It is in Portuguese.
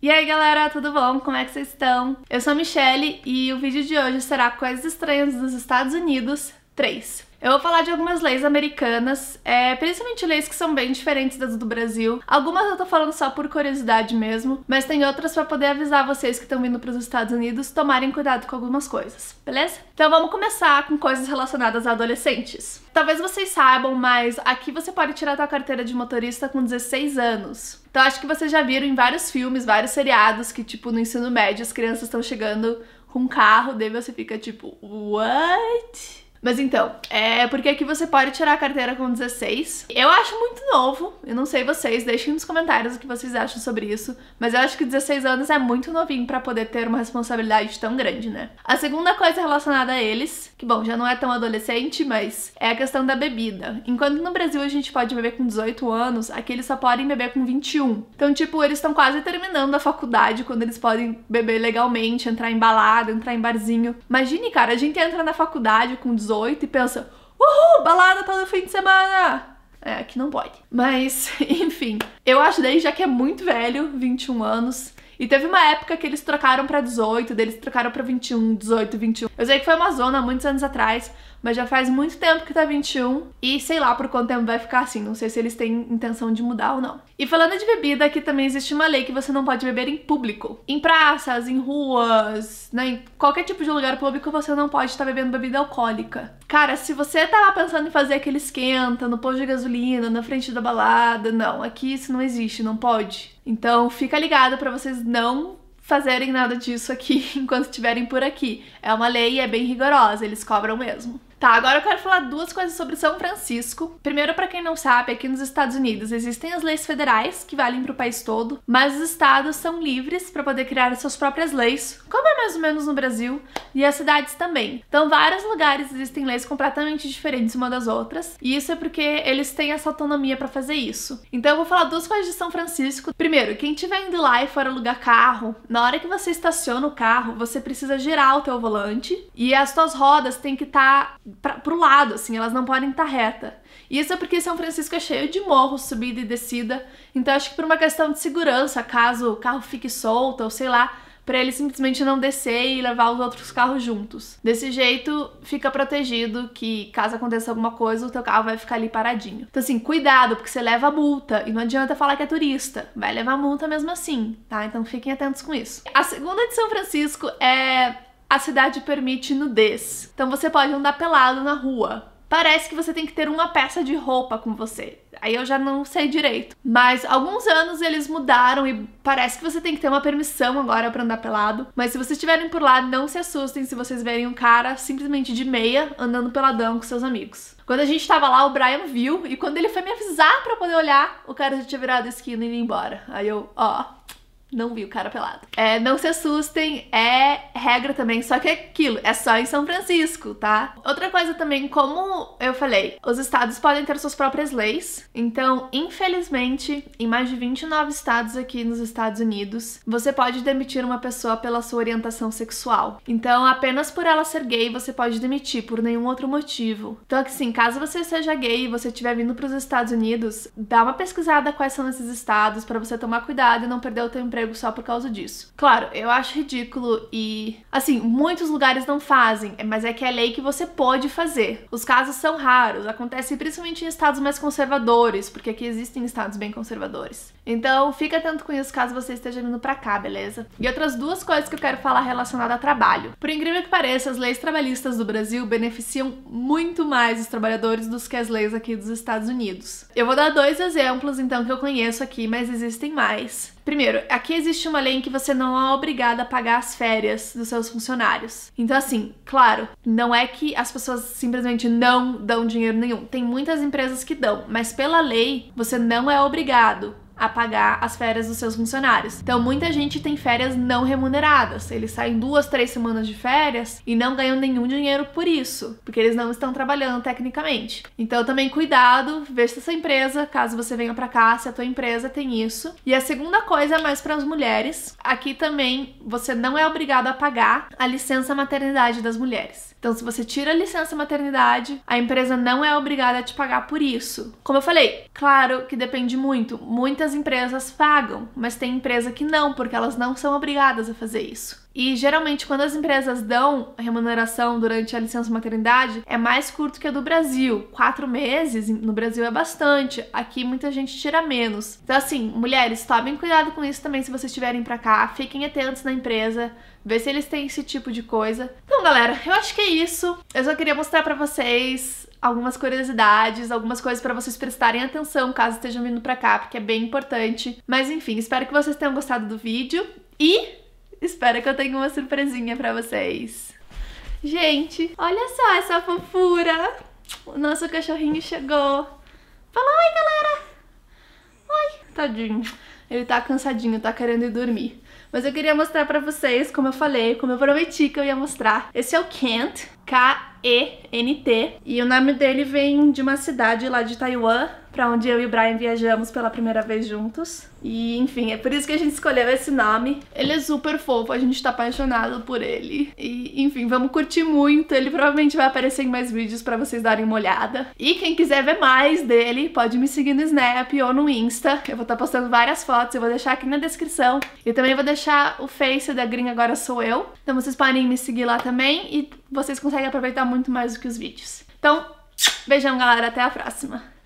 E aí galera, tudo bom? Como é que vocês estão? Eu sou a Michelle e o vídeo de hoje será Coisas Estranhas dos Estados Unidos, 3. Eu vou falar de algumas leis americanas, é, principalmente leis que são bem diferentes das do Brasil. Algumas eu tô falando só por curiosidade mesmo, mas tem outras para poder avisar vocês que estão vindo para os Estados Unidos tomarem cuidado com algumas coisas, beleza? Então vamos começar com coisas relacionadas a adolescentes. Talvez vocês saibam, mas aqui você pode tirar sua carteira de motorista com 16 anos. Então acho que vocês já viram em vários filmes, vários seriados que tipo no ensino médio as crianças estão chegando com um carro, daí você fica tipo, what? Mas então, é porque aqui você pode tirar a carteira com 16. Eu acho muito novo, eu não sei vocês, deixem nos comentários o que vocês acham sobre isso, mas eu acho que 16 anos é muito novinho para poder ter uma responsabilidade tão grande, né? A segunda coisa relacionada a eles, que bom, já não é tão adolescente, mas é a questão da bebida. Enquanto no Brasil a gente pode beber com 18 anos, aqui eles só podem beber com 21. Então, tipo, eles estão quase terminando a faculdade quando eles podem beber legalmente, entrar em balada, entrar em barzinho. Imagine, cara, a gente entra na faculdade com 18 18 e pensa: uhul, balada tá no fim de semana! É, que não pode. Mas, enfim, eu acho daí já que é muito velho, 21 anos. E teve uma época que eles trocaram para 18, deles trocaram para 21, 18, 21. Eu sei que foi uma zona muitos anos atrás, mas já faz muito tempo que tá 21 e sei lá por quanto tempo vai ficar assim, não sei se eles têm intenção de mudar ou não. E falando de bebida, aqui também existe uma lei que você não pode beber em público. Em praças, em ruas, né, em qualquer tipo de lugar público você não pode estar tá bebendo bebida alcoólica. Cara, se você tá lá pensando em fazer aquele esquenta no posto de gasolina, na frente da balada, não, aqui isso não existe, não pode. Então fica ligado para vocês não fazerem nada disso aqui enquanto estiverem por aqui. É uma lei e é bem rigorosa, eles cobram mesmo. Tá, agora eu quero falar duas coisas sobre São Francisco. Primeiro, para quem não sabe, aqui nos Estados Unidos existem as leis federais que valem para o país todo, mas os estados são livres para poder criar suas próprias leis, como é mais ou menos no Brasil, e as cidades também. Então, vários lugares existem leis completamente diferentes uma das outras, e isso é porque eles têm essa autonomia para fazer isso. Então, eu vou falar duas coisas de São Francisco. Primeiro, quem estiver indo lá e for alugar carro, na hora que você estaciona o carro, você precisa girar o teu volante e as suas rodas têm que estar tá pra, pro lado, assim, elas não podem estar tá reta. E isso é porque São Francisco é cheio de morros, subida e descida, então acho que por uma questão de segurança, caso o carro fique solto ou sei lá, para ele simplesmente não descer e levar os outros carros juntos. Desse jeito, fica protegido que caso aconteça alguma coisa, o teu carro vai ficar ali paradinho. Então assim, cuidado, porque você leva multa e não adianta falar que é turista, vai levar multa mesmo assim, tá? Então fiquem atentos com isso. A segunda de São Francisco é a cidade permite nudez. Então você pode andar pelado na rua. Parece que você tem que ter uma peça de roupa com você. Aí eu já não sei direito. Mas alguns anos eles mudaram e parece que você tem que ter uma permissão agora para andar pelado. Mas se vocês estiverem por lá, não se assustem se vocês verem um cara simplesmente de meia andando peladão com seus amigos. Quando a gente tava lá, o Brian viu e quando ele foi me avisar para poder olhar, o cara já tinha virado a esquina e ido embora. Aí eu, ó, não vi o cara pelado. É, não se assustem, é regra também, só que é aquilo, é só em São Francisco, tá? Outra coisa também, como eu falei, os estados podem ter suas próprias leis, então, infelizmente, em mais de 29 estados aqui nos Estados Unidos, você pode demitir uma pessoa pela sua orientação sexual. Então, apenas por ela ser gay, você pode demitir por nenhum outro motivo. Então, assim, caso você seja gay e você estiver vindo para os Estados Unidos, dá uma pesquisada quais são esses estados para você tomar cuidado e não perder o tempo emprego só por causa disso. Claro, eu acho ridículo e assim, muitos lugares não fazem, mas é que é lei que você pode fazer. Os casos são raros, acontece principalmente em estados mais conservadores, porque aqui existem estados bem conservadores. Então, fica atento com isso caso você esteja vindo para cá, beleza? E outras duas coisas que eu quero falar relacionada a trabalho. Por incrível que pareça, as leis trabalhistas do Brasil beneficiam muito mais os trabalhadores do que as leis aqui dos Estados Unidos. Eu vou dar dois exemplos então que eu conheço aqui, mas existem mais. Primeiro, aqui existe uma lei em que você não é obrigada a pagar as férias dos seus funcionários. Então, assim, claro, não é que as pessoas simplesmente não dão dinheiro nenhum. Tem muitas empresas que dão, mas pela lei você não é obrigado a pagar as férias dos seus funcionários. Então, muita gente tem férias não remuneradas. Eles saem duas, três semanas de férias e não ganham nenhum dinheiro por isso, porque eles não estão trabalhando tecnicamente. Então, também cuidado, veja se essa empresa, caso você venha para cá, se a tua empresa tem isso. E a segunda coisa é mais para as mulheres. Aqui também você não é obrigado a pagar a licença maternidade das mulheres. Então, se você tira a licença maternidade, a empresa não é obrigada a te pagar por isso. Como eu falei, claro que depende muito. Muitas muitas empresas pagam, mas tem empresa que não, porque elas não são obrigadas a fazer isso. E geralmente, quando as empresas dão remuneração durante a licença maternidade, é mais curto que a do Brasil. Quatro meses no Brasil é bastante, aqui muita gente tira menos. Então, assim, mulheres, tomem cuidado com isso também se vocês estiverem pra cá, fiquem atentos na empresa, vê se eles têm esse tipo de coisa. Então, galera, eu acho que é isso. Eu só queria mostrar para vocês algumas curiosidades, algumas coisas para vocês prestarem atenção caso estejam vindo para cá, porque é bem importante. Mas enfim, espero que vocês tenham gostado do vídeo e espero que eu tenha uma surpresinha para vocês. Gente, olha só essa fofura! O nosso cachorrinho chegou. Fala oi, galera! Oi, tadinho. Ele tá cansadinho, tá querendo ir dormir. Mas eu queria mostrar pra vocês, como eu falei, como eu prometi que eu ia mostrar. Esse é o Kent, K-E-N-T. E o nome dele vem de uma cidade lá de Taiwan, para onde eu e o Brian viajamos pela primeira vez juntos. E enfim, é por isso que a gente escolheu esse nome. Ele é super fofo, a gente tá apaixonado por ele. E enfim, vamos curtir muito. Ele provavelmente vai aparecer em mais vídeos para vocês darem uma olhada. E quem quiser ver mais dele, pode me seguir no Snap ou no Insta. Eu vou estar tá postando várias fotos, eu vou deixar aqui na descrição. E também vou deixar o Face da Green Agora Sou Eu. Então vocês podem me seguir lá também. E vocês conseguem aproveitar muito mais do que os vídeos. Então, beijão galera, até a próxima!